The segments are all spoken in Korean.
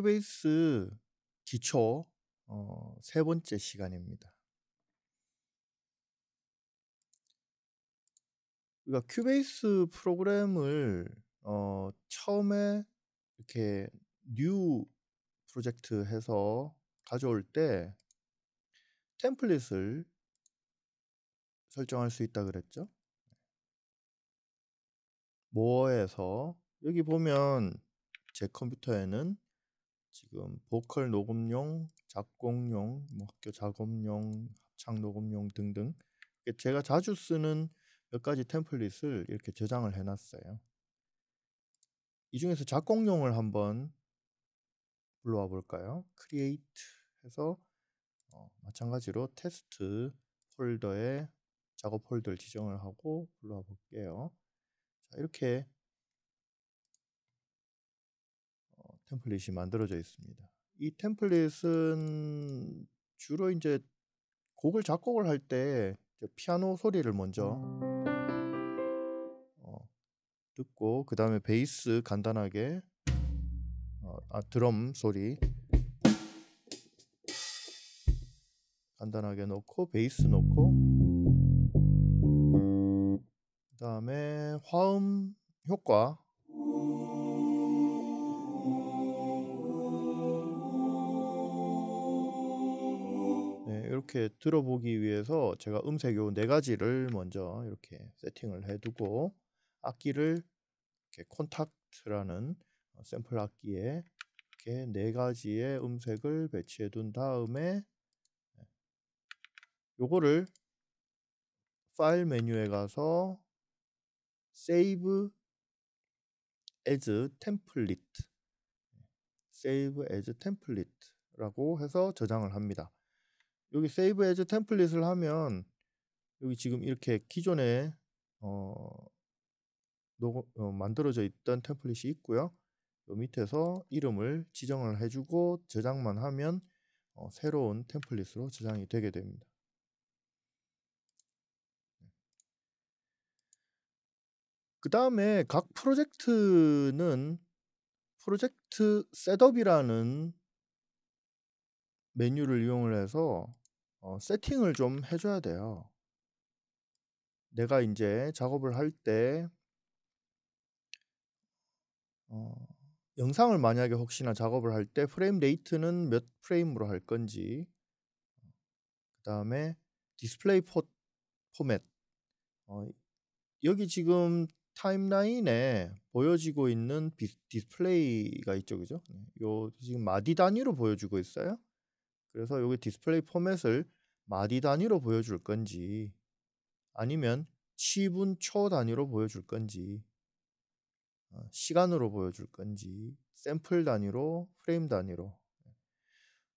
큐베이스 기초 어, 세 번째 시간입니다. 우리가 그러니까 큐베이스 프로그램을 어, 처음에 이렇게 뉴 프로젝트 해서 가져올 때 템플릿을 설정할 수 있다 그랬죠? 뭐에서 여기 보면 제 컴퓨터에는 지금 보컬 녹음용, 작곡용, 뭐 학교 작업용, 합창 녹음용 등등 제가 자주 쓰는 몇 가지 템플릿을 이렇게 저장을 해놨어요. 이 중에서 작곡용을 한번 불러와 볼까요? create 해서 어, 마찬가지로 테스트 폴더에 작업 폴더를 지정을 하고 불러와 볼게요. 자, 이렇게 템플릿이 만들어져 있습니다. 이 템플릿은 주로 이제 곡을 작곡을 할 때 피아노 소리를 먼저 어, 듣고 그 다음에 베이스 간단하게 어, 아 드럼 소리 간단하게 넣고 베이스 넣고 그 다음에 화음 효과 이렇게 들어보기 위해서 제가 음색 요네 가지를 먼저 이렇게 세팅을 해두고 악기를 이렇게 콘탁트라는 어, 샘플 악기에 이렇게 네 가지의 음색을 배치해 둔 다음에 네, 요거를 파일 메뉴에 가서 Save as Template 네, Save as Template라고 해서 저장을 합니다. 여기 Save as 템플릿을 하면 여기 지금 이렇게 기존에 어, 노, 어, 만들어져 있던 템플릿이 있고요. 요 밑에서 이름을 지정을 해주고 저장만 하면 어, 새로운 템플릿으로 저장이 되게 됩니다. 그 다음에 각 프로젝트는 프로젝트 셋업이라는 메뉴를 이용 해서 어, 세팅을 좀 해줘야 돼요. 내가 이제 작업을 할때 어, 영상을 만약에 혹시나 작업을 할 때 프레임 레이트는 몇 프레임으로 할 건지 그 다음에 디스플레이 포, 포맷 어, 여기 지금 타임라인에 보여지고 있는 비, 디스플레이가 이쪽이죠요 네, 지금 마디 단위로 보여주고 있어요 그래서 여기 디스플레이 포맷을 마디 단위로 보여줄 건지 아니면 시분 초 단위로 보여줄 건지 어, 시간으로 보여줄 건지 샘플 단위로 프레임 단위로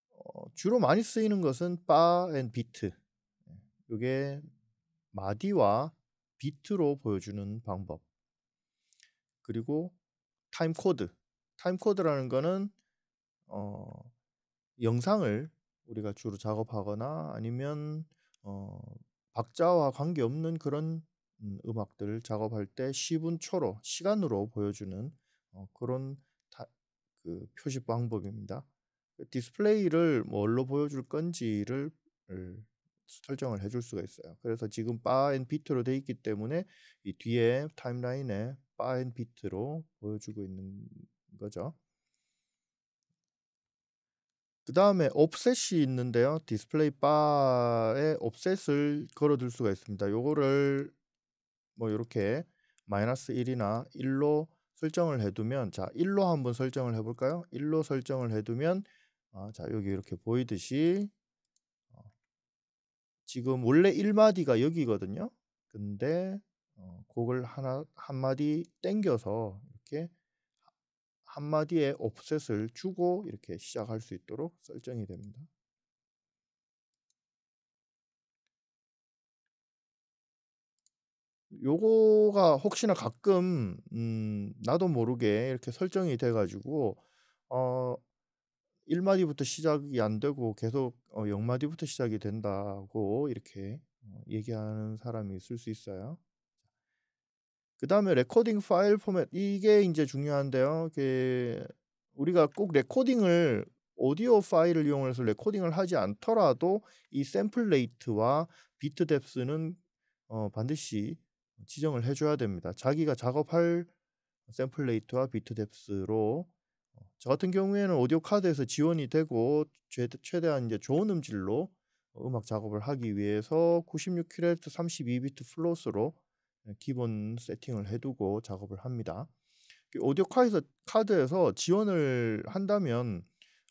어, 주로 많이 쓰이는 것은 바앤 비트 이게 마디와 비트로 보여주는 방법 그리고 타임 코드 타임 코드라는 거는 어, 영상을 우리가 주로 작업하거나 아니면 어, 박자와 관계없는 그런 음, 악들을 작업할 때 10분 초로 시간으로 보여주는 어, 그런 다, 그 표시 방법입니다. 그 디스플레이를 뭘로 뭐 보여줄 건지를 설정을 해줄 수가 있어요. 그래서 지금 바앤 비트로 되어 있기 때문에 이 뒤에 타임라인에 바앤 비트로 보여주고 있는 거죠. 그 다음에 옵셋이 있는데요. 디스플레이 바에 옵셋을 걸어둘 수가 있습니다. 요거를 뭐 이렇게 마이너스 1이나 1로 설정을 해두면 자 1로 한번 설정을 해볼까요? 1로 설정을 해두면 아, 자 여기 이렇게 보이듯이 어, 지금 원래 1마디가 여기거든요. 근데 어, 곡을 하나 한 마디 땡겨서 이렇게 한마디에 옵셋을 주고 이렇게 시작할 수 있도록 설정이 됩니다. 요거가 혹시나 가끔 음, 나도 모르게 이렇게 설정이 돼가지고 어 1마디부터 시작이 안 되고 계속 어, 0마디부터 시작이 된다고 이렇게 어, 얘기하는 사람이 있을 수 있어요. 그 다음에 레코딩 파일 포맷 이게 이제 중요한데요. 우리가 꼭 레코딩을 오디오 파일을 이용해서 레코딩을 하지 않더라도 이 샘플 레이트와 비트 뎁스는 어, 반드시 지정을 해줘야 됩니다. 자기가 작업할 샘플 레이트와 비트 뎁스로 저 같은 경우에는 오디오 카드에서 지원이 되고 최대한 이제 좋은 음질로 음악 작업을 하기 위해서 96kHz 32비트 플롯으로 기본 세팅을 해두고 작업을 합니다. 오디오 카드에서 지원을 한다면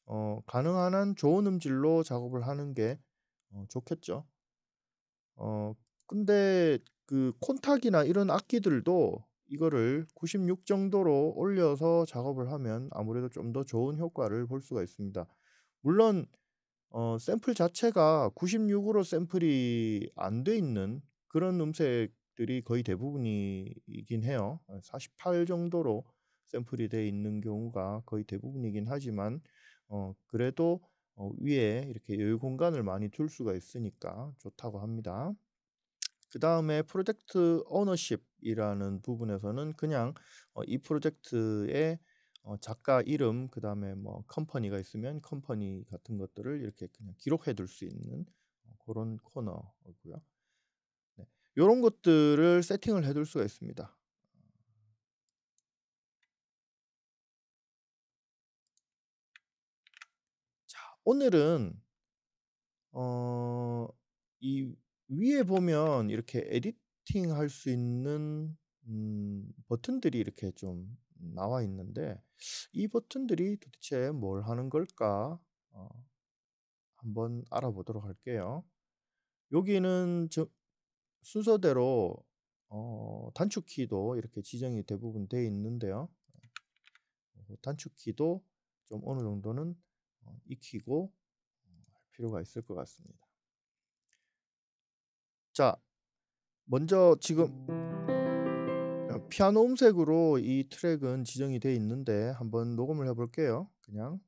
어, 가능한 한 좋은 음질로 작업을 하는 게 어, 좋겠죠. 어, 근데 그 콘탁이나 이런 악기들도 이거를 96 정도로 올려서 작업을 하면 아무래도 좀 더 좋은 효과를 볼 수가 있습니다. 물론 어, 샘플 자체가 96으로 샘플이 안 돼 있는 그런 음색 것들이 거의 대부분이긴 해요. 48 어, 정도로 샘플이 돼 있는 경우가 거의 대부분이긴 하지만 어 그래도 어 위에 이렇게 여유 공간을 많이 둘 수가 있으니까 좋다고 합니다. 그 다음에 프로젝트 어너십이라는 부분에서는 그냥 어, 이 프로젝트의 어, 작가 이름 그 다음에 뭐 컴퍼니가 있으면 컴퍼니 같은 것들을 이렇게 그냥 기록해 둘 수 있는 어, 그런 코너고요. 이런 것들을 세팅을 해 둘 수가 있습니다. 자, 오늘은 어, 이 위에 보면 이렇게 에디팅 할 수 있는 음, 버튼들이 이렇게 좀 나와 있는데 이 버튼들이 도대체 뭘 하는 걸까 어, 한번 알아보도록 할게요. 여기는 저, 순서대로 어, 단축키도 이렇게 지정이 대부분 되어 있는데요. 어, 단축키도 좀 어느 정도는 어, 익히고 음, 할 필요가 있을 것 같습니다. 자, 먼저 지금 어, 피아노 음색으로 이 트랙은 지정이 되어 있는데 한번 녹음을 해볼게요. 그냥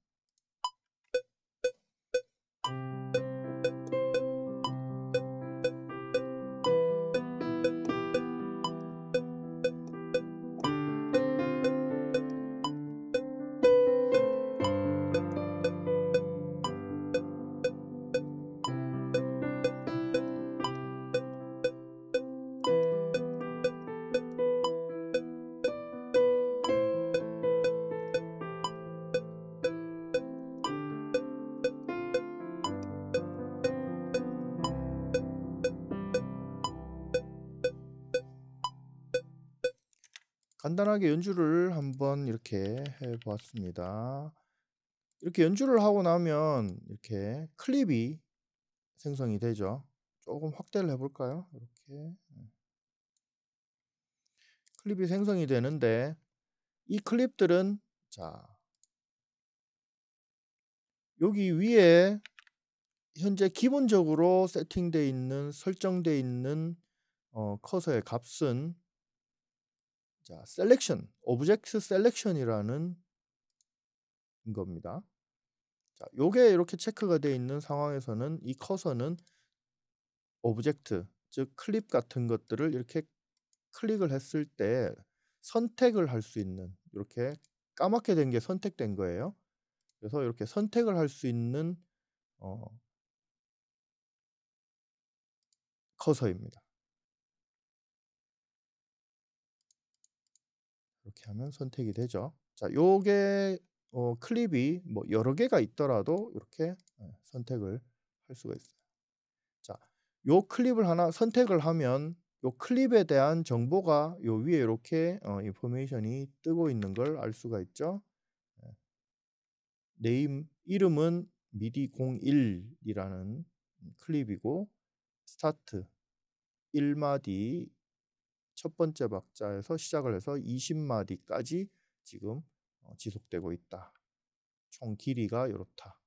간단하게 연주를 한번 이렇게 해보았습니다. 이렇게 연주를 하고 나면 이렇게 클립이 생성이 되죠. 조금 확대를 해볼까요? 이렇게 네. 클립이 생성이 되는데 이 클립들은 자 여기 위에 현재 기본적으로 세팅되어 있는 설정되어 있는 어, 커서의 값은 자, 셀렉션, 오브젝트 셀렉션이라는 겁니다. 자, 요게 이렇게 체크가 되어 있는 상황에서는 이 커서는 오브젝트, 즉 클립 같은 것들을 이렇게 클릭을 했을 때 선택을 할 수 있는 이렇게 까맣게 된 게 선택된 거예요. 그래서 이렇게 선택을 할 수 있는 어, 커서입니다. 이렇게 하면 선택이 되죠. 자, 요게 어, 클립이 뭐 여러 개가 있더라도 이렇게 예, 선택을 할 수가 있어요. 자, 요 클립을 하나 선택을 하면 요 클립에 대한 정보가 요 위에 이렇게 어, 인포메이션이 뜨고 있는 걸 알 수가 있죠. 네임 예. 이름은 미디 01이라는 음, 클립이고 스타트 1마디 첫 번째 박자에서 시작을 해서 20마디까지 지금 어, 지속되고 있다. 총 길이가 이렇다.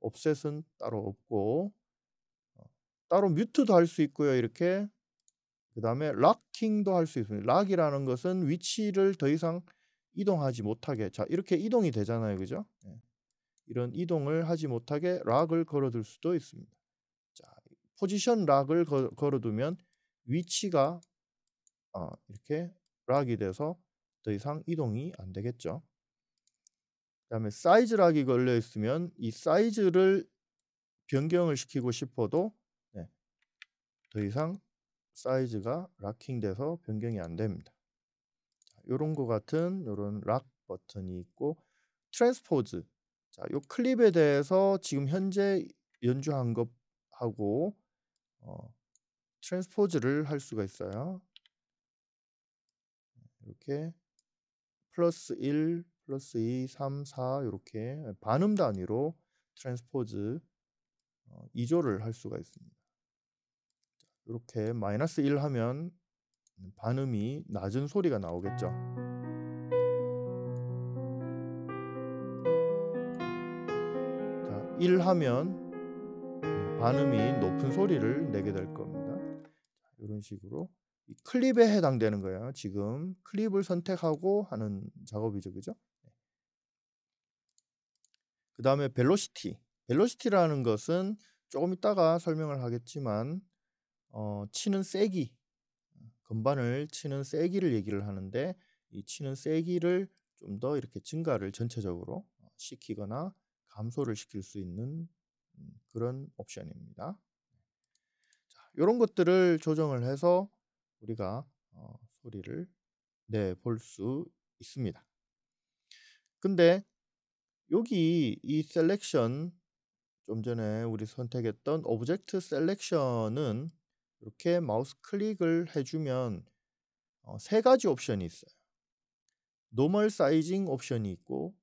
옵셋은 따로 없고 어, 따로 뮤트도 할 수 있고요. 이렇게 그 다음에 락킹도 할 수 있습니다. 락이라는 것은 위치를 더 이상 이동하지 못하게 자 이렇게 이동이 되잖아요. 그죠? 예. 이런 이동을 하지 못하게 락을 걸어둘 수도 있습니다. 자, 포지션 락을 거, 걸어두면 위치가 어, 이렇게 락이 돼서 더 이상 이동이 안 되겠죠. 그 다음에 사이즈 락이 걸려 있으면 이 사이즈를 변경을 시키고 싶어도 네, 더 이상 사이즈가 락킹돼서 변경이 안 됩니다. 이런 것 같은 이런 락 버튼이 있고 트랜스포즈 자, 요 클립에 대해서 지금 현재 연주한 것하고 어, 트랜스포즈를 할 수가 있어요. 이렇게 플러스 1, 플러스 2, 3, 4 이렇게 반음 단위로 트랜스포즈 2조를 어, 할 수가 있습니다. 이렇게 마이너스 1 하면 반음이 낮은 소리가 나오겠죠. 자, 1 하면 반음이 높은 소리를 내게 될 겁니다. 이런 식으로 클립에 해당되는 거예요. 지금 클립을 선택하고 하는 작업이죠. 그죠? 네. 그 다음에 벨로시티. 벨로시티라는 것은 조금 이따가 설명을 하겠지만 어, 치는 세기 건반을 치는 세기를 얘기를 하는데 이 치는 세기를 좀 더 이렇게 증가를 전체적으로 어, 시키거나 감소를 시킬 수 있는 음, 그런 옵션입니다. 자, 이런 것들을 조정을 해서 우리가 어, 소리를 내 볼 수 있습니다. 근데 여기 이 셀렉션 좀 전에 우리 선택했던 오브젝트 셀렉션은 이렇게 마우스 클릭을 해주면 어, 세 가지 옵션이 있어요. 노멀 사이징 옵션이 있고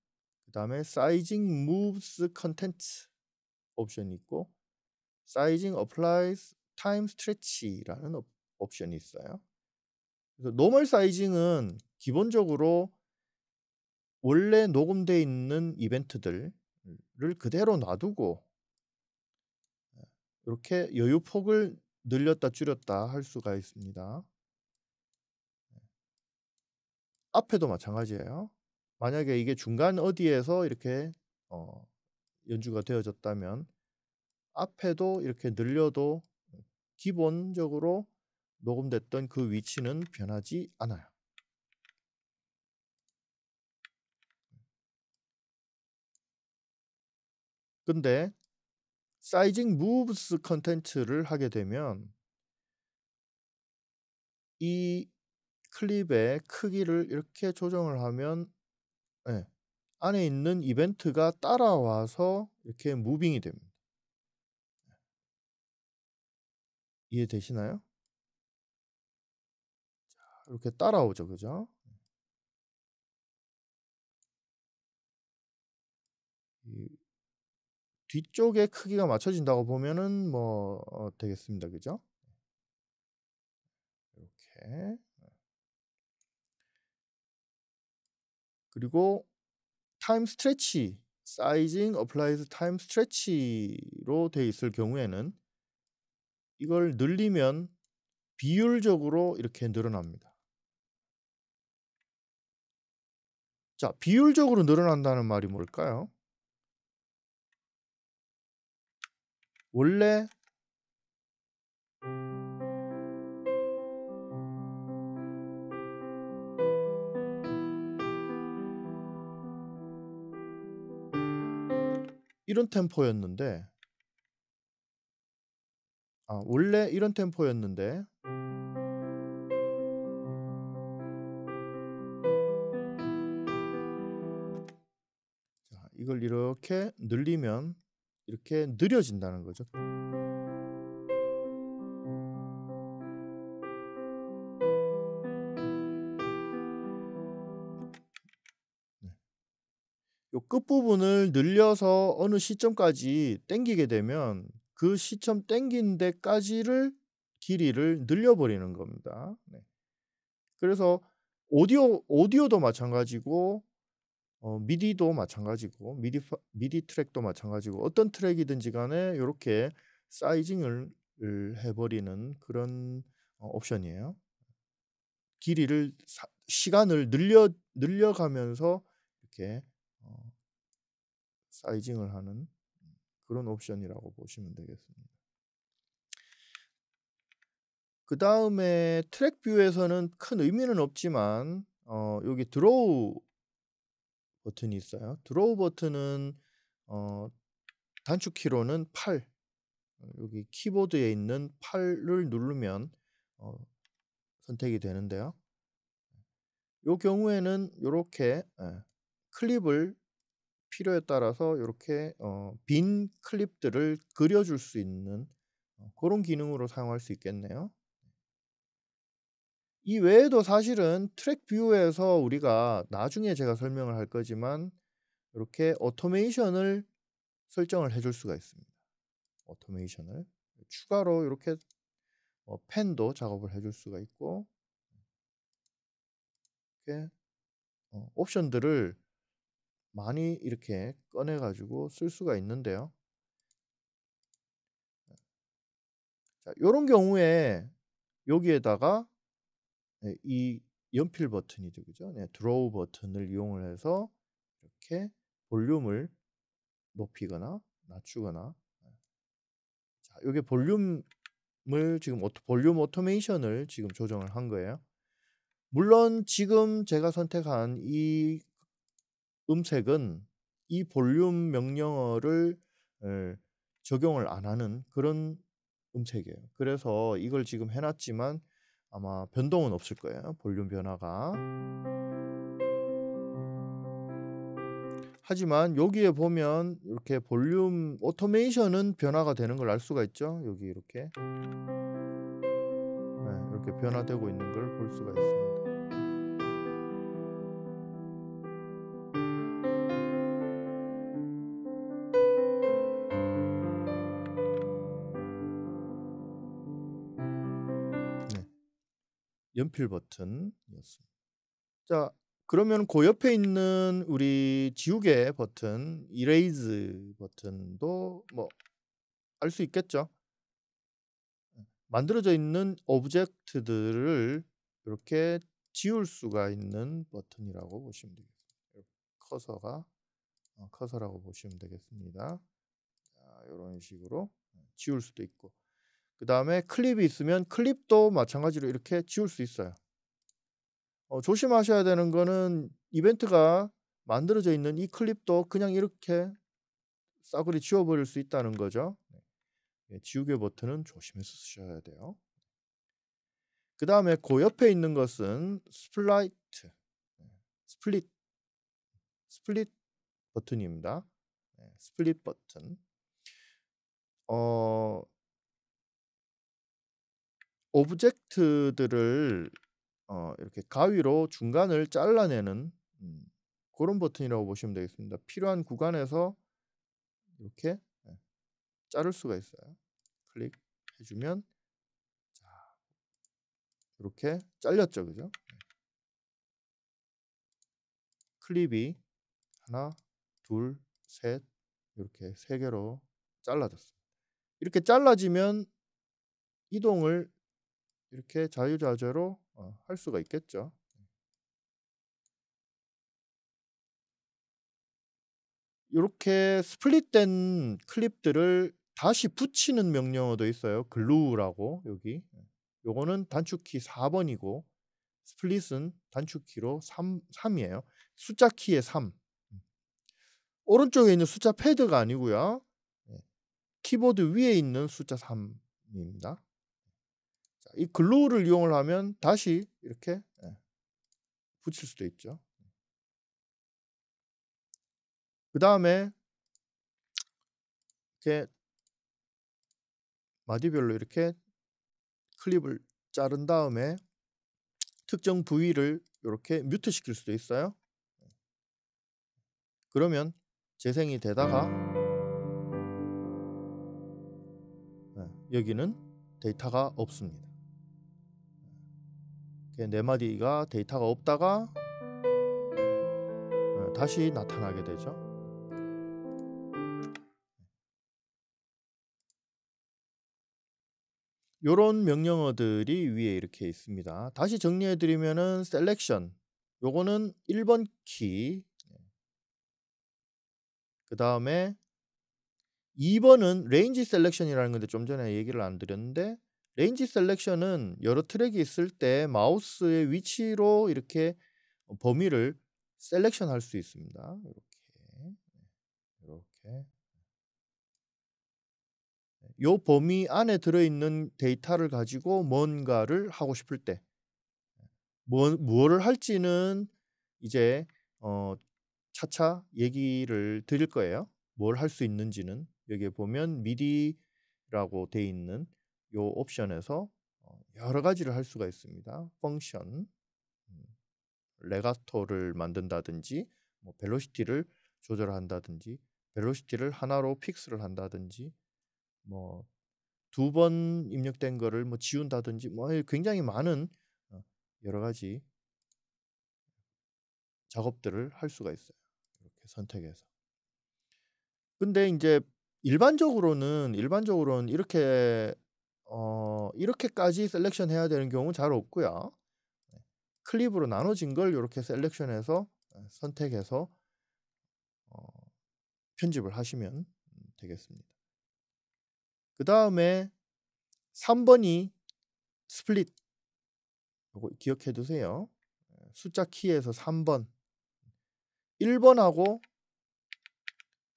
그 다음에 사이징 무브스 컨텐츠 옵션이 있고 사이징 어플라이스 타임 스트레치라는 옵션이 있어요. 그래서 노멀 사이징은 기본적으로 원래 녹음되어 있는 이벤트들을 그대로 놔두고 예, 이렇게 여유폭을 늘렸다 줄였다 할 수가 있습니다. 예. 앞에도 마찬가지예요. 만약에 이게 중간 어디에서 이렇게 어, 연주가 되어졌다면 앞에도 이렇게 늘려도 기본적으로 녹음됐던 그 위치는 변하지 않아요. 근데 사이징 무브스 컨텐츠를 하게 되면 이 클립의 크기를 이렇게 조정을 하면 네, 안에 있는 이벤트가 따라와서 이렇게 무빙이 됩니다. 예. 이해되시나요? 이렇게 따라오죠. 그죠? 뒤쪽에 크기가 맞춰진다고 보면은 뭐 어, 되겠습니다. 그죠? 이렇게 그리고 타임 스트레치 사이징 어플라이즈 타임 스트레치로 되어 있을 경우에는 이걸 늘리면 비율적으로 이렇게 늘어납니다. 자, 비율적으로 늘어난다는 말이 뭘까요? 원래 이런 템포였는데 아, 원래 이런 템포였는데 이렇게 늘리면 이렇게 느려진다는 거죠. 네. 요 끝부분을 늘려서 어느 시점까지 땡기게 되면 그 시점 땡긴 데까지를 길이를 늘려버리는 겁니다. 네. 그래서 오디오, 오디오도 마찬가지고 어, 미디도 마찬가지고 미디 미디 트랙도 마찬가지고 어떤 트랙이든지 간에 이렇게 사이징을 해버리는 그런 어, 옵션이에요. 길이를 사, 시간을 늘려 늘려가면서 이렇게 어, 사이징을 하는 그런 옵션이라고 보시면 되겠습니다. 그 다음에 트랙 뷰에서는 큰 의미는 없지만 어, 여기 드로우 버튼이 있어요. 드로우 버튼은 어, 단축키로는 8 어, 여기 키보드에 있는 8을 누르면 어, 선택이 되는데요. 이 경우에는 이렇게 예, 클립을 필요에 따라서 이렇게 어, 빈 클립들을 그려줄 수 있는 어, 그런 기능으로 사용할 수 있겠네요. 이 외에도 사실은 트랙 뷰에서 우리가 나중에 제가 설명을 할 거지만 이렇게 오토메이션을 설정을 해줄 수가 있습니다. 오토메이션을 추가로 이렇게 어, 펜도 작업을 해줄 수가 있고 이렇게 어, 옵션들을 많이 이렇게 꺼내 가지고 쓸 수가 있는데요. 자, 이런 경우에 여기에다가 네, 이 연필 버튼이죠, 그죠? 네, 드로우 버튼을 이용을 해서 이렇게 볼륨을 높이거나 낮추거나 네. 자, 이게 볼륨을 지금 오토, 볼륨 오토메이션을 지금 조정을 한 거예요. 물론 지금 제가 선택한 이 음색은 이 볼륨 명령어를 적용을 안 하는 그런 음색이에요. 그래서 이걸 지금 해놨지만 아마 변동은 없을 거예요. 볼륨 변화가. 하지만 여기에 보면 이렇게 볼륨 오토메이션은 변화가 되는 걸 알 수가 있죠. 여기 이렇게. 네, 이렇게 변화되고 있는 걸 볼 수가 있습니다. 연필 버튼이었습니다. 자, 그러면 그 옆에 있는 우리 지우개 버튼, 이레이즈 버튼도 뭐 알 수 있겠죠? 예, 만들어져 있는 오브젝트들을 이렇게 지울 수가 있는 버튼이라고 보시면 되겠습니다. 커서가 어, 커서라고 보시면 되겠습니다. 이런 식으로 예, 지울 수도 있고 그 다음에 클립이 있으면 클립도 마찬가지로 이렇게 지울 수 있어요. 어, 조심하셔야 되는 거는 이벤트가 만들어져 있는 이 클립도 그냥 이렇게 싸구리 지워버릴 수 있다는 거죠. 네. 예, 지우개 버튼은 조심해서 쓰셔야 돼요. 그 다음에 그 옆에 있는 것은 스플라이트, 네, 스플릿, 스플릿 버튼입니다. 네, 스플릿 버튼. 어, 오브젝트들을 어, 이렇게 가위로 중간을 잘라내는 음, 그런 버튼이라고 보시면 되겠습니다. 필요한 구간에서 이렇게 네, 자를 수가 있어요. 클릭해주면 자, 이렇게 잘렸죠, 그죠? 네. 클립이 하나, 둘, 셋 이렇게 세 개로 잘라졌습니다. 이렇게 잘라지면 이동을 이렇게 자유자재로 어, 할 수가 있겠죠. 이렇게 스플릿된 클립들을 다시 붙이는 명령어도 있어요. 글루라고 여기. 요거는 단축키 4번이고 스플릿은 단축키로 3, 3이에요. 숫자 키의 3. 오른쪽에 있는 숫자 패드가 아니고요. 예, 키보드 위에 있는 숫자 3입니다. 이 글루를 이용을 하면 다시 이렇게 예, 붙일 수도 있죠. 그 다음에 이렇게 마디별로 이렇게 클립을 자른 다음에 특정 부위를 이렇게 뮤트 시킬 수도 있어요. 그러면 재생이 되다가 예, 여기는 데이터가 없습니다. 네 마디가 데이터가 없다가 어, 다시 나타나게 되죠. 요런 명령어들이 위에 이렇게 있습니다. 다시 정리해 드리면은 selection 요거는 1번 키. 그다음에 2번은 range selection이라는 건데 좀 전에 얘기를 안 드렸는데 레인지 셀렉션은 여러 트랙이 있을 때 마우스의 위치로 이렇게 범위를 셀렉션 할 수 있습니다. 이렇게 네. 이렇게 요 범위 안에 들어있는 데이터를 가지고 뭔가를 하고 싶을 때 뭐, 무엇을 할지는 이제 어, 차차 얘기를 드릴 거예요. 뭘 할 수 있는지는 여기에 보면 미디라고 돼 있는 요 옵션에서 어, 여러 가지를 할 수가 있습니다. 펑션, 음, 레가토를 만든다든지, 뭐 벨로시티를 조절한다든지, 벨로시티를 하나로 픽스를 한다든지, 뭐 두 번 입력된 거를 뭐 지운다든지, 뭐 굉장히 많은 어, 여러 가지 작업들을 할 수가 있어요. 이렇게 선택해서. 근데 이제 일반적으로는 일반적으로는 이렇게 어, 이렇게까지 셀렉션 해야 되는 경우는 잘 없고요. 네, 클립으로 나눠진 걸 이렇게 셀렉션해서 어, 선택해서 어, 편집을 하시면 되겠습니다. 그 다음에 3번이 스플릿 이거 기억해 두세요. 숫자 키에서 3번 1번하고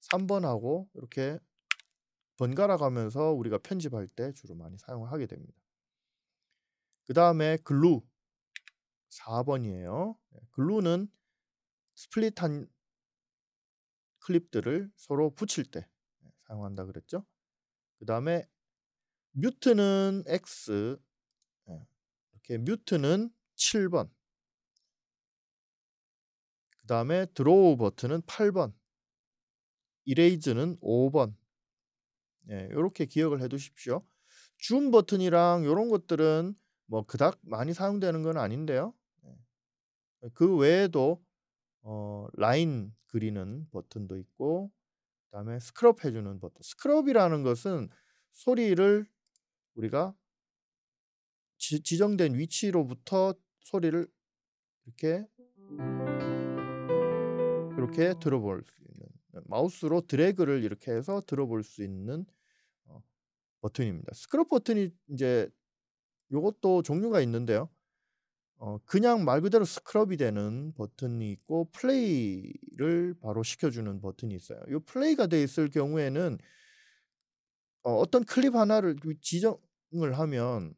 3번하고 이렇게 번갈아 가면서 우리가 편집할 때 주로 많이 사용을 하게 됩니다. 그 다음에 글루 4번이에요. 예, 글루는 스플릿한 클립들을 서로 붙일 때 예, 사용한다 그랬죠. 그 다음에 뮤트는 X 예, 이렇게 뮤트는 7번 그 다음에 드로우 버튼은 8번 이레이즈는 5번 예, 이렇게 기억을 해두십시오. 줌 버튼이랑 이런 것들은 뭐 그닥 많이 사용되는 건 아닌데요. 예. 그 외에도 어, 라인 그리는 버튼도 있고 그다음에 스크럽 해주는 버튼. 스크럽이라는 것은 소리를 우리가 지, 지정된 위치로부터 소리를 이렇게 이렇게 들어볼 수 있는 마우스로 드래그를 이렇게 해서 들어볼 수 있는 버튼입니다. 스크럽 버튼이 이제 이것도 종류가 있는데요. 어, 그냥 말 그대로 스크럽이 되는 버튼이 있고 플레이를 바로 시켜주는 버튼이 있어요. 이 플레이가 돼 있을 경우에는 어, 떤 클립 하나를 그 지정을 하면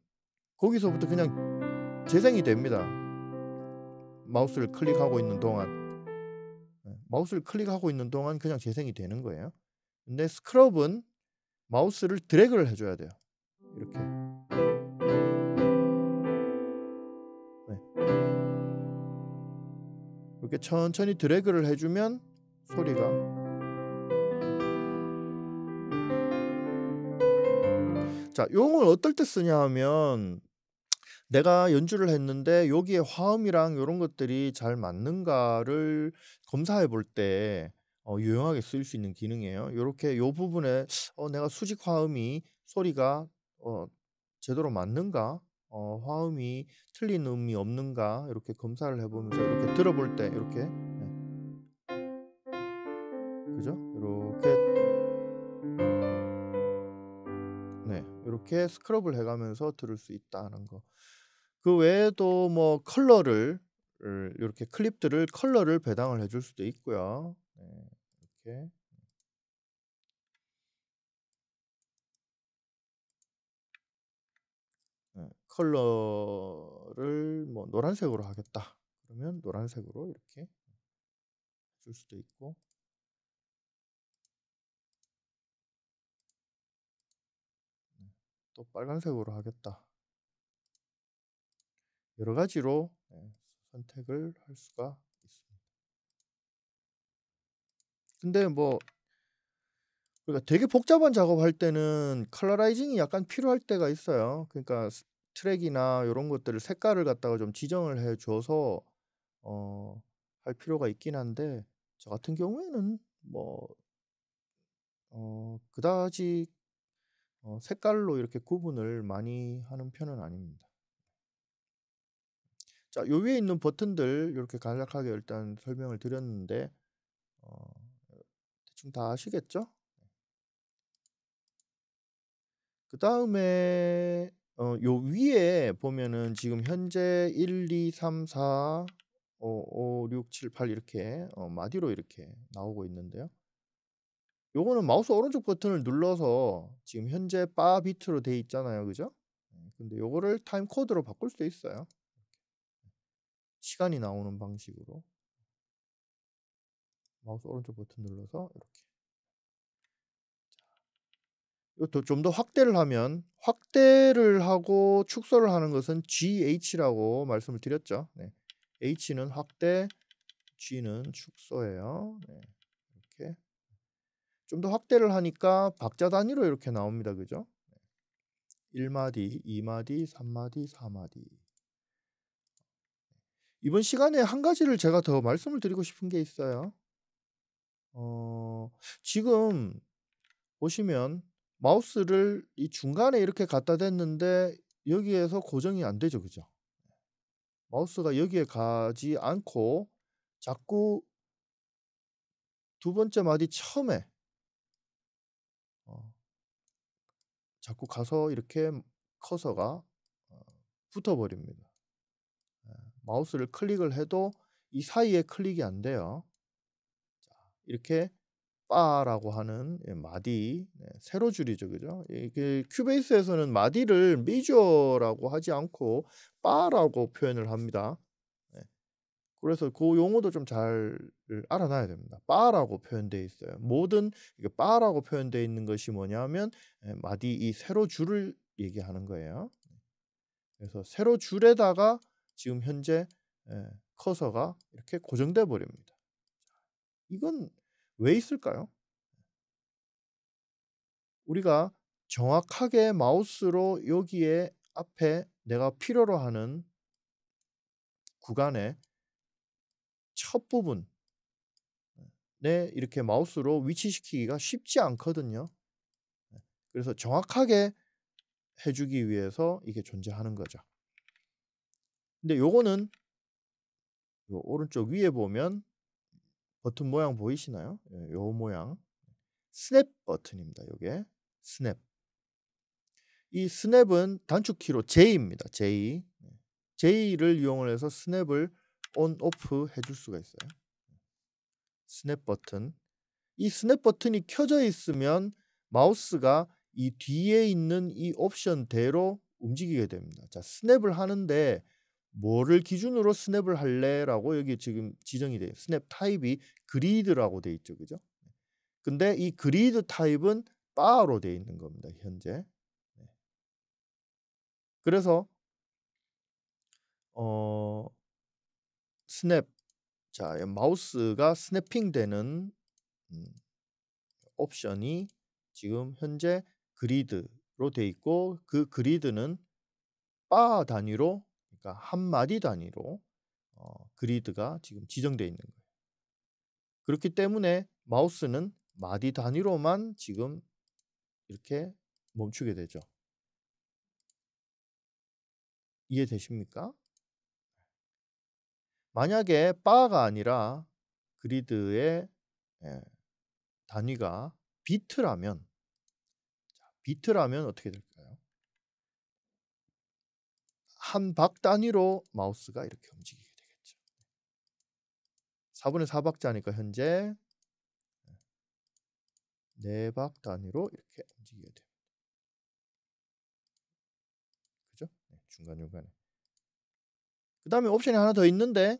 거기서부터 그냥 재생이 됩니다. 마우스를 클릭하고 있는 동안 네, 마우스를 클릭하고 있는 동안 그냥 재생이 되는 거예요. 근데 스크럽은 마우스를 드래그를 해줘야 돼요. 이렇게. 네. 이렇게 천천히 드래그를 해주면 소리가 자, 용을 어떨 때 쓰냐 하면 내가 연주를 했는데 여기에 화음이랑 이런 것들이 잘 맞는가를 검사해 볼때 어, 유용하게 쓰일 수 있는 기능이에요. 이렇게 요 부분에 어, 내가 수직 화음이 소리가 어, 제대로 맞는가, 어, 화음이 틀린 음이 없는가 이렇게 검사를 해보면서 이렇게 들어볼 때 이렇게 네. 그죠? 이렇게 네 이렇게 스크럽을 해가면서 들을 수 있다는 거. 그 외에도 뭐 컬러를 이렇게 클립들을 컬러를 배당을 해줄 수도 있고요. 이렇게 음. 네, 컬러를 뭐 노란색으로 하겠다. 그러면 노란색으로 이렇게 해줄 수도 있고 네, 또 빨간색으로 하겠다. 여러 가지로 네, 선택을 할 수가 근데 뭐 그러니까 되게 복잡한 작업할 때는 컬러라이징이 약간 필요할 때가 있어요. 그러니까 트랙이나 이런 것들을 색깔을 갖다가 좀 지정을 해줘서 어, 할 필요가 있긴 한데 저 같은 경우에는 뭐 어, 그다지 어, 색깔로 이렇게 구분을 많이 하는 편은 아닙니다. 자, 요 위에 있는 버튼들 이렇게 간략하게 일단 설명을 드렸는데 어, 대충 다 아시겠죠? 그 다음에 어, 요 위에 보면은 지금 현재 1, 2, 3, 4, 5, 5 6, 7, 8 이렇게 어, 마디로 이렇게 나오고 있는데요. 요거는 마우스 오른쪽 버튼을 눌러서 지금 현재 바 비트로 돼 있잖아요. 그죠? 네, 근데 요거를 타임 코드로 바꿀 수 있어요. 시간이 나오는 방식으로. 마우스 오른쪽 버튼 눌러서 이렇게 이것도 좀 더 확대를 하면 확대를 하고 축소를 하는 것은 GH라고 말씀을 드렸죠. 네. H는 확대, G는 축소예요. 네. 이렇게 좀 더 확대를 하니까 박자 단위로 이렇게 나옵니다. 그죠? 1마디, 2마디, 3마디, 4마디 이번 시간에 한 가지를 제가 더 말씀을 드리고 싶은 게 있어요. 어, 지금 보시면 마우스를 이 중간에 이렇게 갖다 댔는데 여기에서 고정이 안 되죠. 그죠? 마우스가 여기에 가지 않고 자꾸 두 번째 마디 처음에 어, 자꾸 가서 이렇게 커서가 어, 붙어버립니다. 예, 마우스를 클릭을 해도 이 사이에 클릭이 안 돼요. 이렇게 빠라고 하는 예, 마디 네, 세로 줄이죠, 그죠? 이게 큐베이스에서는 마디를 메저라고 하지 않고 빠라고 표현을 합니다. 네. 그래서 그 용어도 좀 잘 알아놔야 됩니다. 빠라고 표현되어 있어요. 모든 빠라고 표현되어 있는 것이 뭐냐면 예, 마디 이 세로 줄을 얘기하는 거예요. 그래서 세로 줄에다가 지금 현재 예, 커서가 이렇게 고정돼 버립니다. 이건 왜 있을까요? 우리가 정확하게 마우스로 여기에 앞에 내가 필요로 하는 구간의 첫 부분에 이렇게 마우스로 위치시키기가 쉽지 않거든요. 그래서 정확하게 해주기 위해서 이게 존재하는 거죠. 근데 요거는 요 오른쪽 위에 보면 버튼 모양 보이시나요? 예, 요 모양 스냅 버튼입니다. 요게 스냅 이 스냅은 단축키로 J입니다. J 네. J를 이용 해서 스냅을 on, o 해줄 수가 있어요. 스냅 버튼 이 스냅 버튼이 켜져 있으면 마우스가 이 뒤에 있는 이 옵션대로 움직이게 됩니다. 자, 스냅을 하는데 뭐를 기준으로 스냅을 할래라고 여기 지금 지정이 돼요. 스냅 타입이 그리드라고 돼 있죠. 그죠? 근데 이 그리드 타입은 바로 돼 있는 겁니다. 현재. 네. 그래서 어 스냅 자, 마우스가 스냅핑 되는 음, 옵션이 지금 현재 그리드로 돼 있고 그 그리드는 바 단위로 그러니까 한 마디 단위로 어, 그리드가 지금 지정되어 있는 거예요. 그렇기 때문에 마우스는 마디 단위로만 지금 이렇게 멈추게 되죠. 이해되십니까? 만약에 바가 아니라 그리드의 예, 단위가 비트라면 비트라면 어떻게 될까요? 한박 단위로 마우스가 이렇게 움직이게 되겠죠. 4분의 4박자니까 현재 4박 단위로 이렇게 움직이게 됩니다. 그죠? 네, 중간중간에. 그 다음에 옵션이 하나 더 있는데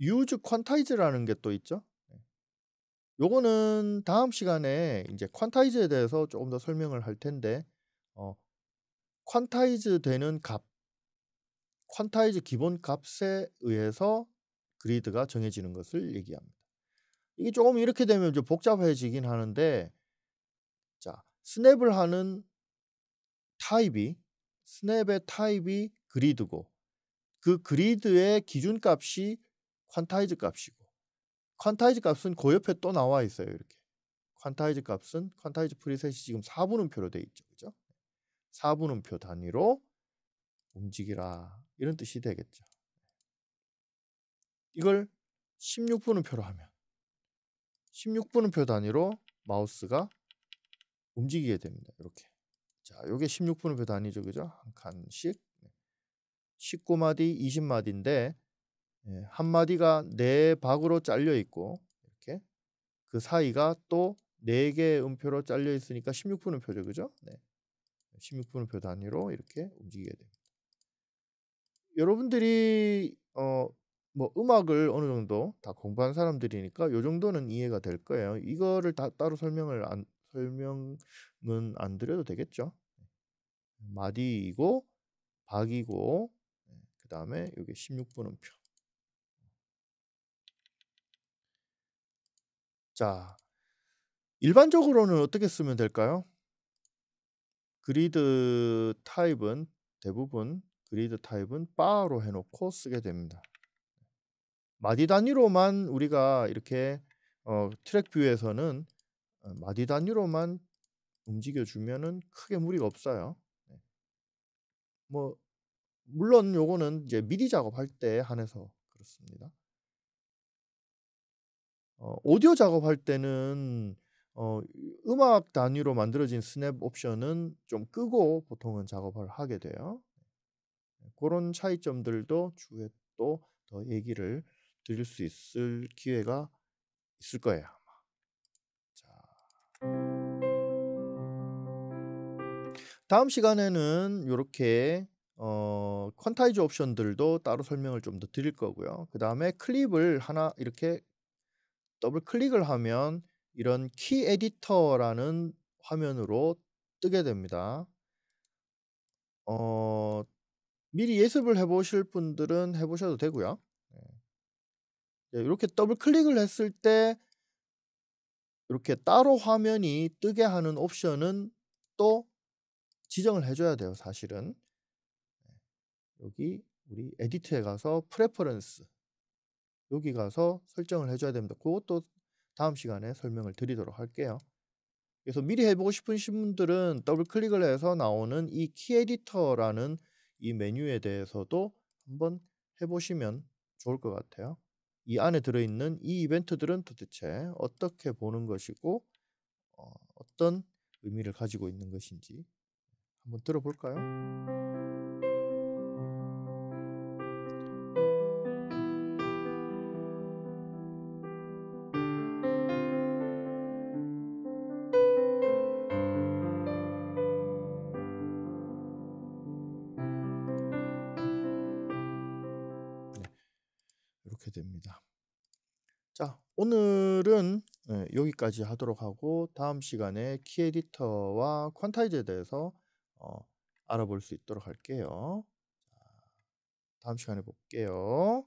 use quantize라는 게 또 있죠. 네. 요거는 다음 시간에 이제 퀀타이즈에 대해서 조금 더 설명을 할 텐데 어, 퀀타이즈 되는 값 퀀타이즈 기본값에 의해서 그리드가 정해지는 것을 얘기합니다. 이게 조금 이렇게 되면 이 복잡해지긴 하는데 자 스냅을 하는 타입이 스냅의 타입이 그리드고 그 그리드의 기준값이 퀀타이즈 값이고 퀀타이즈 값은 그 옆에 또 나와 있어요 이렇게 퀀타이즈 값은 퀀타이즈 프리셋이 지금 4분음표로 돼 있죠 그죠 4분음표 단위로 움직이라 이런 뜻이 되겠죠. 이걸 16분음표로 하면 16분음표 단위로 마우스가 움직이게 됩니다. 이렇게. 자, 요게 16분음표 단위죠. 그죠? 한 칸씩 19마디, 20마디인데 예, 한 마디가 네 박으로 잘려 있고 이렇게 그 사이가 또 네 개의 음표로 잘려 있으니까 16분음표죠. 그죠? 네. 16분음표 단위로 이렇게 움직이게 됩니다. 여러분들이 어 뭐 음악을 어느 정도 다 공부한 사람들이니까 요 정도는 이해가 될 거예요. 이거를 다 따로 설명을 안 설명은 안 드려도 되겠죠. 마디이고 박이고 그 다음에 이게 16분음표 자 일반적으로는 어떻게 쓰면 될까요? 그리드 타입은 대부분 그리드 타입은 바로 해놓고 쓰게 됩니다. 마디 단위로만 우리가 이렇게 어, 트랙 뷰에서는 어, 마디 단위로만 움직여주면은 크게 무리가 없어요. 네. 뭐 물론 요거는 이제 미디 작업할 때 한해서 그렇습니다. 어, 오디오 작업할 때는 어, 음악 단위로 만들어진 스냅 옵션은 좀 끄고 보통은 작업을 하게 돼요. 그런 차이점들도 주에 또더 얘기를 드릴 수 있을 기회가 있을 거예요. 아마. 자. 다음 시간에는 이렇게 어, 퀀타이즈 옵션들도 따로 설명을 좀 더 드릴 거고요. 그 다음에 클립을 하나 이렇게 더블 클릭을 하면 이런 키 에디터라는 화면으로 뜨게 됩니다. 어, 미리 예습을 해보실 분들은 해보셔도 되고요. 이렇게 네. 예, 더블 클릭을 했을 때 이렇게 따로 화면이 뜨게 하는 옵션은 또 지정을 해줘야 돼요. 사실은 네. 여기 우리 에디트에 가서 프레퍼런스 여기 가서 설정을 해줘야 됩니다. 그것도 다음 시간에 설명을 드리도록 할게요. 그래서 미리 해보고 싶으신 분들은 더블 클릭을 해서 나오는 이 키 에디터라는 이 메뉴에 대해서도 한번 해보시면 좋을 것 같아요. 이 안에 들어있는 이 이벤트들은 도대체 어떻게 보는 것이고 어, 어떤 의미를 가지고 있는 것인지 한번 들어볼까요? 오늘은 예, 여기까지 하도록 하고 다음 시간에 키 에디터와 퀀타이즈에 대해서 어, 알아볼 수 있도록 할게요. 다음 시간에 볼게요.